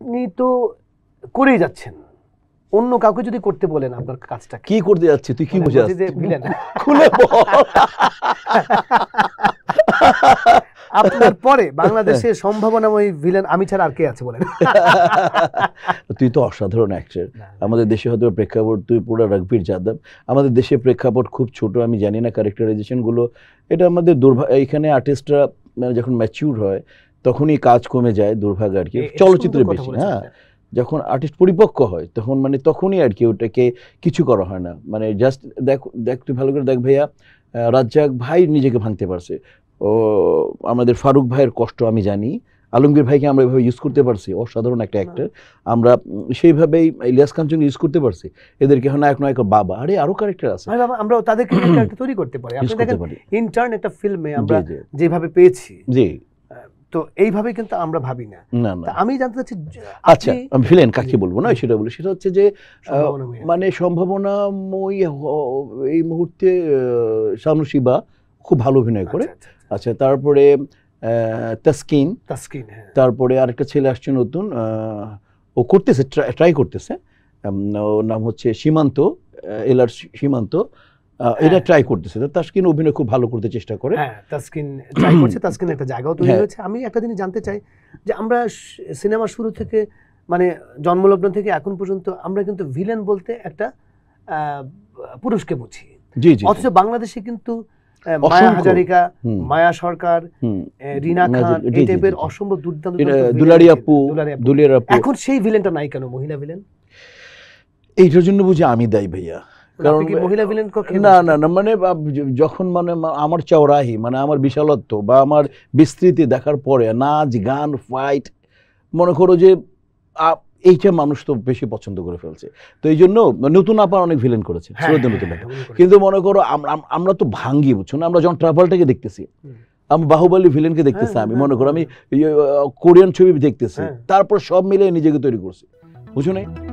আপনি তো করেই যাচ্ছেন অন্য কাউকে যদি করতে বলেন আপনার কাজটা কি করতে যাচ্ছে তুই কি মানে বুঝে খুলে আপনার পরে বাংলাদেশের সম্ভাবনাময় ভিলেন আমি ছাড়া আর কে আছে বলেন তুই তো অসাধারণ অ্যাক্টর আমাদের দেশে হয়তো প্রেক্ষাপট তুই পুরো রঘবীর যাদব আমাদের দেশে প্রেক্ষাপট খুব ছোট আমি জানি না ক্যারেক্টারাইজেশনগুলো এটা আমাদের দুর্ভাগ্য এখানে আর্টিস্টরা মানে যখন ম্যাচিউর হয় তখনই কাজ কমে যায় দুর্ভাগ্য আর কি চলচ্চিত্রে বেশি হ্যাঁ যখন আর্টিস্ট পরিপক্ক হয় তখন মানে তখনই আর কি ওটাকে কিছু করা হয় না মানে জাস্ট দেখ দেখ তুই ভালো করে দেখ ভাইয়া রাজ্জাক ভাই নিজেকে ভাঙতে পারছে ও আমাদের ফারুক ভাইয়ের কষ্ট আমি জানি আলমগীর ভাইকে আমরা এভাবে ইউজ করতে পারছি অসাধারণ একটা অ্যাক্টার আমরা সেইভাবেই ইলিয়াস কাঞ্চন ইউজ করতে পারছি এদেরকে হয় নায়ক নায়ক বাবা আরে আরো ক্যারেক্টার আছে আমরা তাদেরকে তৈরি করতে পারি আপনি দেখেন ইন্টার্ন একটা ফিল্মে আমরা যেভাবে পেয়েছি জি তো এইভাবে কিন্তু আমরা ভাবি না আমি জানতে চাচ্ছি আচ্ছা আমি ভিলেন কাকে বলবো না সেটা বলি সেটা হচ্ছে যে মানে সম্ভাবনাময় এই মুহূর্তে শানু শিবা খুব ভালো অভিনয় করে আচ্ছা, আচ্ছা, আচ্ছা।, আচ্ছা তারপরে তাসকিন তাসকিন হ্যাঁ। তারপরে আরেকটা ছেলে আসছে নতুন ও করতেছে ট্রাই করতেছে ওর নাম হচ্ছে সীমান্ত এলার সীমান্ত এটা ট্রাই হ্যাঁ। করতেছে তাসকিন অভিনয় খুব ভালো করতে চেষ্টা করে হ্যাঁ ট্রাই করছে তাসকিন একটা জায়গাও তৈরি হ্যাঁ। হয়েছে আমি একটা জিনিস জানতে চাই যে আমরা সিনেমা শুরু থেকে মানে জন্মলগ্ন থেকে এখন পর্যন্ত আমরা কিন্তু ভিলেন বলতে একটা পুরুষকে বুঝি জি জি অথচ বাংলাদেশে কিন্তু মায়া হাজারিকা মায়া সরকার রিনা খান এই টাইপের অসম্ভব দুর্দান্ত দুলারি আপু দুলারি আপু এখন সেই ভিলেনটা নাই কেন মহিলা ভিলেন এইটার জন্য বুঝি আমি দায়ী ভাইয়া কারণ না না না মানে যখন মানে আমার চৌরাহি মানে আমার বিশালত্ব বা আমার বিস্তৃতি দেখার পরে নাচ গান ফাইট মনে করো যে এইটা মানুষ তো বেশি পছন্দ করে ফেলছে তো এই জন্য নতুন আপার অনেক ভিলেন হ্যাঁ, হ্যাঁ, হ্যাঁ, করেছে কিন্তু মনে করো আমরা তো ভাঙ্গি বুঝছো না আমরা যখন ট্রাভেলটাকে দেখতেছি আমি বাহুবলী ভিলেনকে দেখতেছি আমি মনে করো আমি ইয়ে, কোরিয়ান ছবি দেখতেছি তারপর সব মিলে নিজেকে তৈরি করছি বুঝছো না